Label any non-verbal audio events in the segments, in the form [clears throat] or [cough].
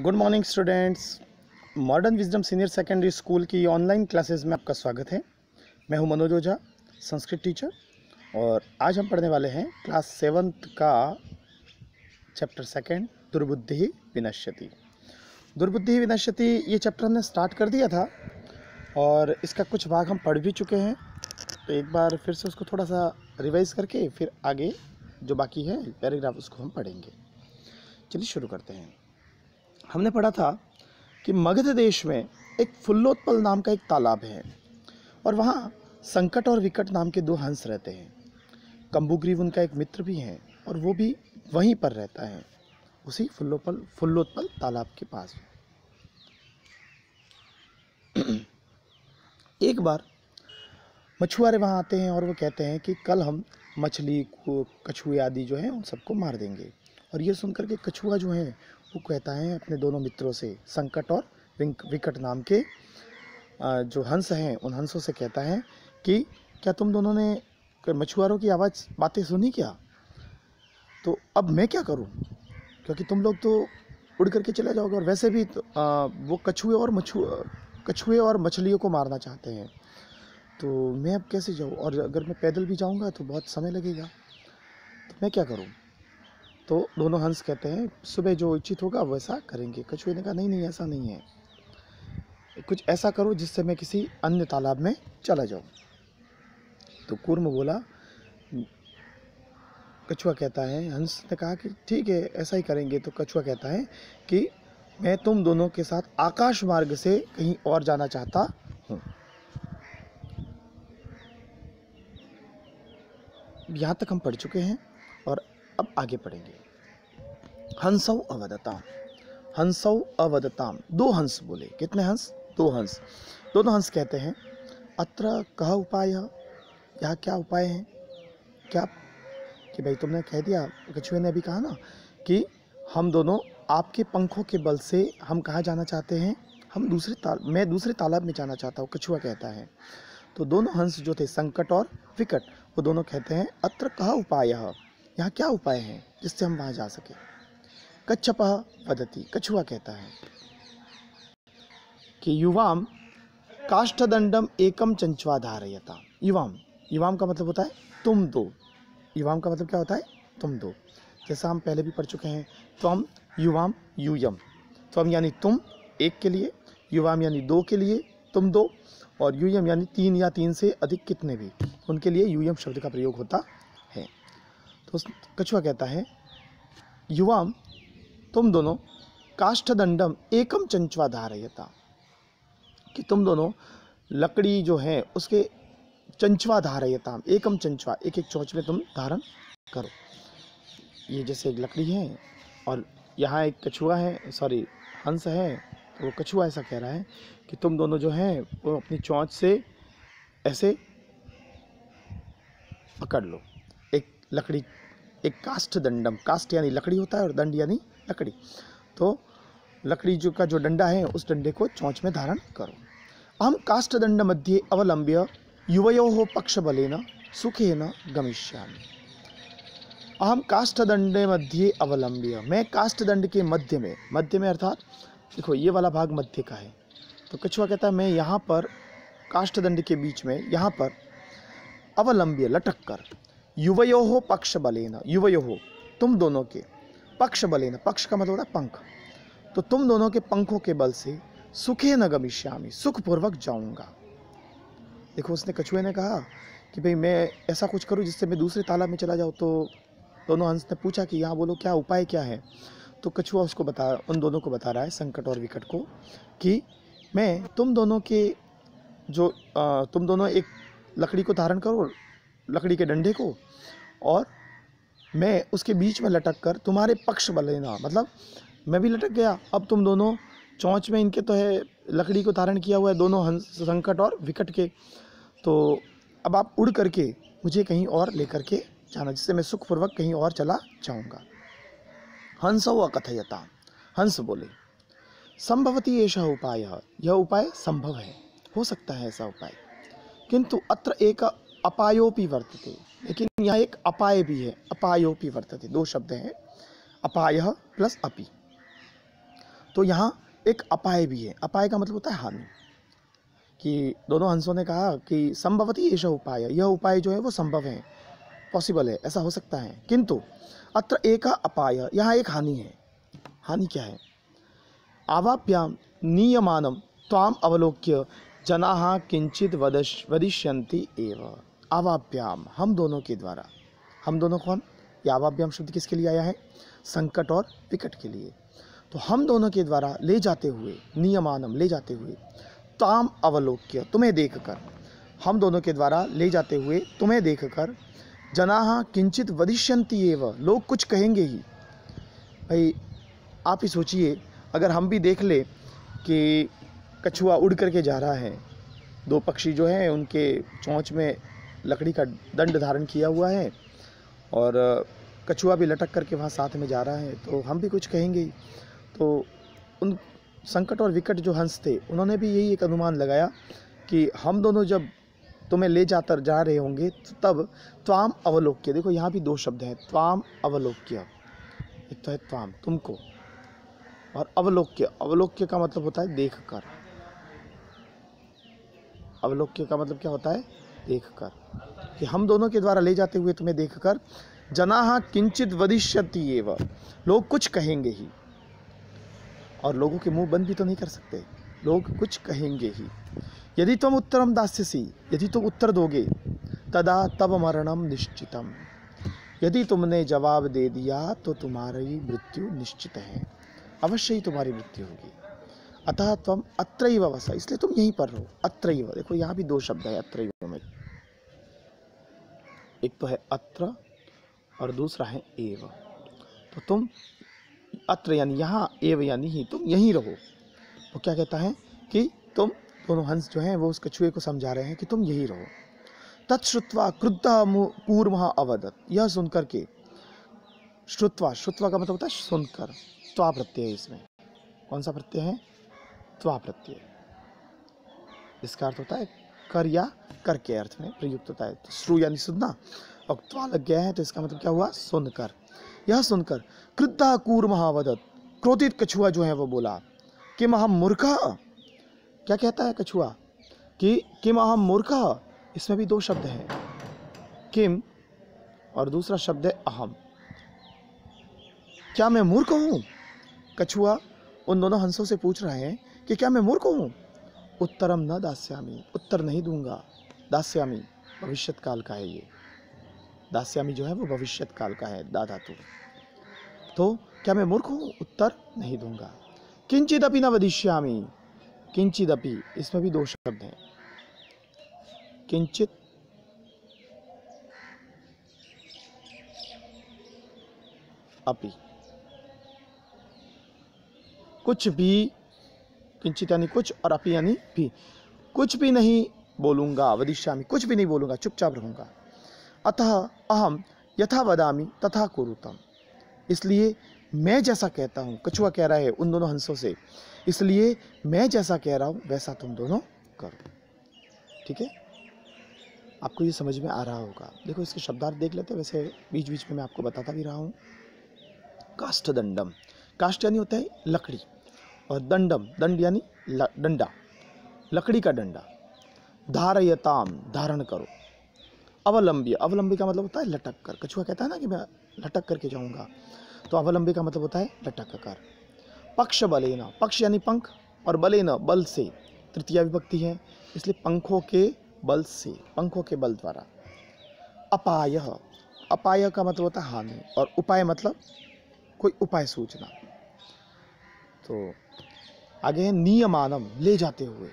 good morning students modern wisdom senior secondary school की online classes में आपका स्वागत है मैं हूं मनोज ओझा संस्कृत टीचर और आज हम पढ़ने वाले हैं क्लास सेवन्थ का चैप्टर सेकेंड दुर्बुद्धि विनश्यति दुर्बुद्धि विनश्यति ये चैप्टर हमने स्टार्ट कर दिया था और इसका कुछ भाग हम पढ़ भी चुके हैं तो एक बार फिर से उसको थोड़ा सा रिवाइज करके फिर आगे जो बाकी है पैराग्राफ उसको हम पढ़ेंगे चलिए शुरू करते हैं हमने पढ़ा था कि मगध देश में एक फुल्लोत्पल नाम का एक तालाब है और वहाँ संकट और विकट नाम के दो हंस रहते हैं कम्बुग्रीव उनका एक मित्र भी हैं और वो भी वहीं पर रहता है उसी फुल्लोपल फुल्लोत्पल तालाब के पास [clears throat] एक बार मछुआरे वहाँ आते हैं और वो कहते हैं कि कल हम मछली को कछुए आदि जो है उन सबको मार देंगे और ये सुनकर के कछुआ जो है वो कहता है अपने दोनों मित्रों से संकट और विकट नाम के जो हंस हैं उन हंसों से कहता है कि क्या तुम दोनों ने मछुआरों की आवाज़ बातें सुनी क्या तो अब मैं क्या करूं क्योंकि तुम लोग तो उड़ करके चले जाओगे और वैसे भी तो, आ, वो कछुए और मछु कछुए और मछलियों को मारना चाहते हैं तो मैं अब कैसे जाऊँ और अगर मैं पैदल भी जाऊँगा तो बहुत समय लगेगा तो मैं क्या करूँ तो दोनों हंस कहते हैं सुबह जो उचित होगा वैसा करेंगे कछुए ने कहा नहीं नहीं ऐसा नहीं है कुछ ऐसा करो जिससे मैं किसी अन्य तालाब में चला जाऊँ तो कूर्म बोला कछुआ कहता है हंस ने कहा कि ठीक है ऐसा ही करेंगे तो कछुआ कहता है कि मैं तुम दोनों के साथ आकाश मार्ग से कहीं और जाना चाहता हूँ यहाँ तक हम पढ़ चुके हैं और अब आगे पढ़ेंगे हंसौ अवदताम हंसौ अवदताम दो हंस बोले कितने हंस दो हंस दोनों हंस कहते हैं अत्र कह उपाय यहाँ क्या उपाय है क्या कि भाई तुमने कह दिया कछुए ने अभी कहा ना कि हम दोनों आपके पंखों के बल से हम कहाँ जाना चाहते हैं हम दूसरे ताल मैं दूसरे तालाब में जाना चाहता हूँ कछुआ कहता है तो दोनों हंस जो थे संकट और विकट वो दोनों कहते हैं अत्र कहा उपाय है यहाँ क्या उपाय हैं जिससे हम वहाँ जा सकें कच्छपा वदती कछुआ कहता है कि युवाम काष्ठदंडम एकम चंचवा धारयता युवाम युवाम का मतलब होता है तुम दो युवाम का मतलब क्या होता है तुम दो जैसा हम पहले भी पढ़ चुके हैं त्वम युवाम यूयम त्वम यानी तुम एक के लिए युवाम यानी दो के लिए तुम दो और यूयम यानी तीन या तीन से अधिक कितने भी उनके लिए यूयम शब्द का प्रयोग होता तो कछुआ कहता है युवाम तुम दोनों काष्ठदंडम एकम चंचवा धारयता कि तुम दोनों लकड़ी जो है उसके चंचवा धारयता एकम चंचवा एक एक चौंच में तुम धारण करो ये जैसे एक लकड़ी है और यहाँ एक कछुआ है सॉरी हंस है तो वो कछुआ ऐसा कह रहा है कि तुम दोनों जो हैं वो अपनी चौंच से ऐसे पकड़ लो लकड़ी एक काष्ठ दंडम काष्ठ यानी लकड़ी होता है और दंड यानी लकड़ी तो लकड़ी जो का जो डंडा है उस डंडे को चौंच में धारण करो अहम दंड मध्य अवलंब्य युवयो सुखे न गमिष्यामि अहम काष्ठदंड मध्य अवलंब्य मैं काष्ठदंड के मध्य में मध्य में अर्थात देखो ये वाला भाग मध्य का है तो कछुआ कहता है मैं यहाँ पर काष्ठदंड के बीच में यहाँ पर अवलंब्य लटक कर युवयो पक्ष बलेन युवयो हो तुम दोनों के पक्ष बलेन पक्ष का मतलब होता है पंख तो तुम दोनों के पंखों के बल से सुखे न गमिष्यामी सुखपूर्वक जाऊंगा देखो उसने कछुए ने कहा कि भाई मैं ऐसा कुछ करूं जिससे मैं दूसरे तालाब में चला जाऊं तो दोनों हंस ने पूछा कि यहाँ बोलो क्या उपाय क्या है तो कछुआ उसको बता उन दोनों को बता रहा है संकट और विकट को कि मैं तुम दोनों के जो आ, तुम दोनों एक लकड़ी को धारण करो लकड़ी के डंडे को और मैं उसके बीच में लटक कर तुम्हारे पक्ष में लेना मतलब मैं भी लटक गया अब तुम दोनों चौंच में इनके तो है लकड़ी को धारण किया हुआ है दोनों हंस संकट और विकट के तो अब आप उड़ करके मुझे कहीं और लेकर के जाना जिससे मैं सुखपूर्वक कहीं और चला जाऊँगा हंस हुआ कथयता हंस बोले संभवती ऐसा उपाय यह उपाय संभव है हो सकता है ऐसा उपाय किंतु अत्र एक अपायोपी वर्तते लेकिन यहाँ एक अपाय भी है अपायोपी वर्तते दो शब्द हैं अपाय प्लस अपी तो यहाँ एक अपाय भी है अपाय का मतलब होता है हानि कि दोनों हंसों ने कहा कि संभवती ऐसा उपाय यह उपाय जो है वो संभव है पॉसिबल है ऐसा हो सकता है किंतु अत्र एक अपाय यहाँ एक हानि है हानि क्या है आवाप्याम नियमानम ताम अवलोक्य जना किंचित वदश वदिष्यन्ति एवं आवाभ्याम हम दोनों के द्वारा हम दोनों कौन ये आवाभ्याम शब्द किसके लिए आया है संकट और विकट के लिए तो हम दोनों के द्वारा ले जाते हुए नियमानम ले जाते हुए ताम अवलोक्य तुम्हें देख कर हम दोनों के द्वारा ले जाते हुए तुम्हें देख कर जनाहा किंचित वदिष्यंती एव लोग कुछ कहेंगे ही भाई आप ही सोचिए अगर हम भी देख ले कि कछुआ उड़ करके जा रहा है दो पक्षी जो हैं उनके चोंच में लकड़ी का दंड धारण किया हुआ है और कछुआ भी लटक करके वहाँ साथ में जा रहा है तो हम भी कुछ कहेंगे तो उन संकट और विकट जो हंस थे उन्होंने भी यही एक अनुमान लगाया कि हम दोनों जब तुम्हें ले जाकर जा रहे होंगे तब त्वाम अवलोक्य देखो यहाँ भी दो शब्द हैं त्वाम अवलोक्य एक तो है त्वाम तुमको और अवलोक्य अवलोक्य का मतलब होता है देख कर अवलोक्य का मतलब क्या होता है देखकर कि हम दोनों के द्वारा ले जाते हुए तुम्हें देखकर जनाह किंचित वदिष्यति एव लोग कुछ कहेंगे ही और लोगों के मुंह बंद भी तो नहीं कर सकते लोग कुछ कहेंगे ही यदि तुम उत्तरम दास्यसी यदि तुम उत्तर दोगे तदा तब मरणम निश्चितम यदि तुमने जवाब दे दिया तो तुम्हारी मृत्यु निश्चित है अवश्य ही तुम्हारी मृत्यु होगी अतः तुम अत्र वसा इसलिए तुम यहीं पर रहो अत्र देखो यहाँ भी दो शब्द है अत्र एक तो है अत्र और दूसरा है एव तो तुम अत्र यानी यहाँ एव यानी ही तुम यहीं रहो वो क्या कहता है कि तुम दोनों हंस जो हैं वो उस कछुए को समझा रहे हैं कि तुम यहीं रहो तत्श्रुत्वा क्रुद्धा कूर्म अवदत यह सुनकर के श्रुत्वा श्रुत्वा का मतलब होता है सुनकर त्वा प्रत्यय इसमें कौन सा प्रत्यय है त्वा प्रत्यय इसका अर्थ होता है कर या कर के अर्थ में प्रयुक्त होता है तो श्रु यानी सुनना और त्वा लग गया है तो इसका मतलब क्या हुआ सुनकर यह सुनकर कृद्धा कूर महावदत क्रोधित कछुआ जो है वो बोला कि महा मूर्खा क्या कहता है कछुआ कि किम अहम मूर्खा इसमें भी दो शब्द हैं किम और दूसरा शब्द है अहम क्या मैं मूर्ख हूँ कछुआ उन दोनों हंसों से पूछ रहे हैं कि क्या मैं मूर्ख हूँ उत्तरम न दास्यामी उत्तर नहीं दूंगा दास्यामी भविष्य काल का है ये दास्यामी जो है वो भविष्य काल का है दादा तू तो क्या मैं मूर्ख हूँ उत्तर नहीं दूंगा किंचिदपि न वदिष्यामी किंचिदपि इसमें भी दो शब्द हैं किंचित अपि कुछ भी किंचित यानी कुछ और अपि यानी भी कुछ भी नहीं बोलूँगा वदिष्यामि कुछ भी नहीं बोलूँगा चुपचाप रहूँगा अतः अहम यथा वदामी तथा कुरुतम इसलिए मैं जैसा कहता हूँ कछुआ कह रहा है उन दोनों हंसों से इसलिए मैं जैसा कह रहा हूँ वैसा तुम दोनों करो ठीक है आपको ये समझ में आ रहा होगा देखो इसके शब्दार्थ देख लेते हैं वैसे बीच बीच में मैं आपको बताता भी रहा हूँ काष्ठ दंडम काष्ठ यानी होता है लकड़ी और दंडम दंड यानी डंडा लकड़ी का डंडा धारयताम धारण करो अवलंबी अवलंबी का मतलब होता है लटक कर कछुआ कहता है ना कि मैं लटक करके जाऊंगा तो अवलंबी का मतलब होता है लटक कर पक्ष बलेना पक्ष यानी पंख और बलेना बल से तृतीय विभक्ति है इसलिए पंखों के बल से पंखों के बल द्वारा अपाय अपाय का मतलब होता है हानि और उपाय मतलब कोई उपाय सूचना तो आगे है नियमानम ले जाते हुए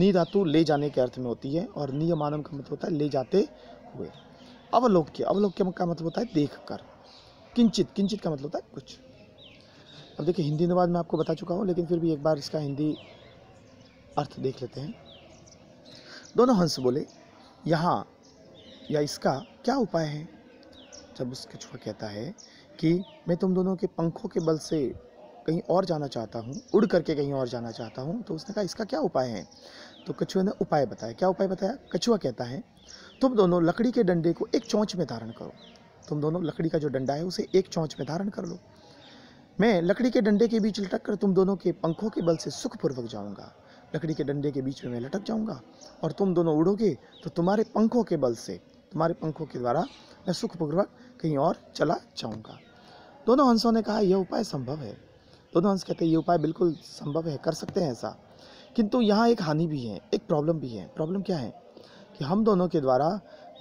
नी धातु ले जाने के अर्थ में होती है और नियमानम का मतलब होता है ले जाते हुए अवलोक्य अवलोक्य का मतलब होता है देख कर किंचित किंचित का मतलब होता है कुछ अब देखिए हिंदी अनुवाद मैं आपको बता चुका हूँ लेकिन फिर भी एक बार इसका हिंदी अर्थ देख लेते हैं दोनों हंस बोले यहाँ या इसका क्या उपाय है जब उसके छुआ कहता है कि मैं तुम दोनों के पंखों के बल से कहीं और जाना चाहता हूँ उड़ करके कहीं और जाना चाहता हूँ तो उसने कहा इसका क्या उपाय है तो कछुए ने उपाय बताया क्या उपाय बताया कछुआ कहता है तुम दोनों लकड़ी के डंडे को एक चौंच में धारण करो तुम दोनों लकड़ी का जो डंडा है उसे एक चौंच में धारण कर लो मैं लकड़ी के डंडे के बीच लटक कर तुम दोनों के पंखों के बल से सुखपूर्वक जाऊंगा लकड़ी के डंडे के बीच में मैं लटक जाऊंगा और तुम दोनों उड़ोगे तो तुम्हारे पंखों के बल से तुम्हारे पंखों के द्वारा मैं सुखपूर्वक कहीं और चला जाऊंगा दोनों हंसों ने कहा यह उपाय संभव है दोनों तो हंस कहते हैं ये उपाय बिल्कुल संभव है कर सकते हैं ऐसा किंतु यहाँ एक हानि भी है एक प्रॉब्लम भी है प्रॉब्लम क्या है कि हम दोनों के द्वारा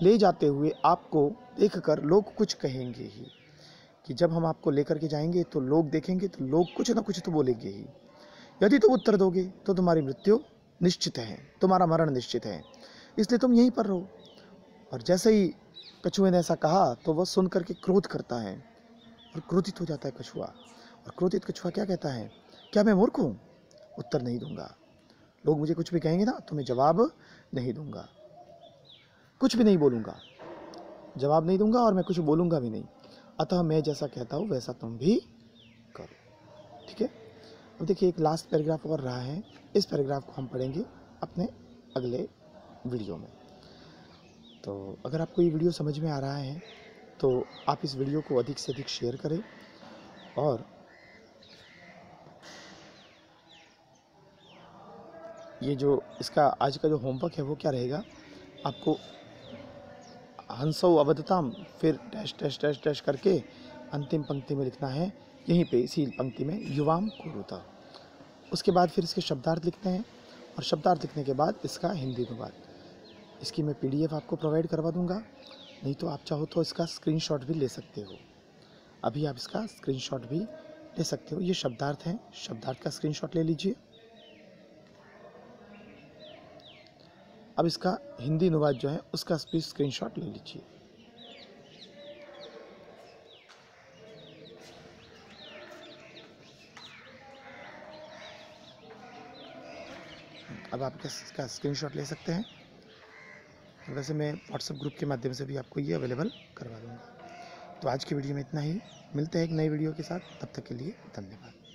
ले जाते हुए आपको देख कर लोग कुछ कहेंगे ही कि जब हम आपको लेकर के जाएंगे तो लोग देखेंगे तो लोग कुछ ना कुछ तो बोलेंगे ही यदि तुम उत्तर दोगे तो तुम्हारी मृत्यु निश्चित है तुम्हारा मरण निश्चित है इसलिए तुम यहीं पर रहो और जैसे ही कछुए ने ऐसा कहा तो वह सुन करके क्रोध करता है और क्रोधित हो जाता है कछुआ अक्रोधित कछुआ क्या कहता है क्या मैं मूर्ख हूँ उत्तर नहीं दूंगा लोग मुझे कुछ भी कहेंगे ना तो मैं जवाब नहीं दूंगा कुछ भी नहीं बोलूँगा जवाब नहीं दूंगा और मैं कुछ बोलूंगा भी नहीं अतः मैं जैसा कहता हूँ वैसा तुम भी करो ठीक है अब देखिए एक लास्ट पैराग्राफ और रहा है इस पैराग्राफ को हम पढ़ेंगे अपने अगले वीडियो में तो अगर आपको ये वीडियो समझ में आ रहा है तो आप इस वीडियो को अधिक से अधिक शेयर करें और ये जो इसका आज का जो होमवर्क है वो क्या रहेगा आपको हंसो अवधताम फिर डैश डैश डैश डैश करके अंतिम पंक्ति में लिखना है यहीं पे इसी पंक्ति में युवाम कुरुता उसके बाद फिर इसके शब्दार्थ लिखते हैं और शब्दार्थ लिखने के बाद इसका हिंदी अनुवाद इसकी मैं पीडीएफ आपको प्रोवाइड करवा दूँगा नहीं तो आप चाहो तो इसका स्क्रीनशॉट भी ले सकते हो अभी आप इसका स्क्रीनशॉट भी ले सकते हो ये शब्दार्थ हैं शब्दार्थ का स्क्रीनशॉट ले लीजिए अब इसका हिंदी अनुवाद जो है उसका स्पीच स्क्रीनशॉट ले लीजिए अब आप इसका स्क्रीनशॉट ले सकते हैं वैसे मैं व्हाट्सएप ग्रुप के माध्यम से भी आपको ये अवेलेबल करवा दूँगा तो आज की वीडियो में इतना ही मिलते हैं एक नई वीडियो के साथ तब तक के लिए धन्यवाद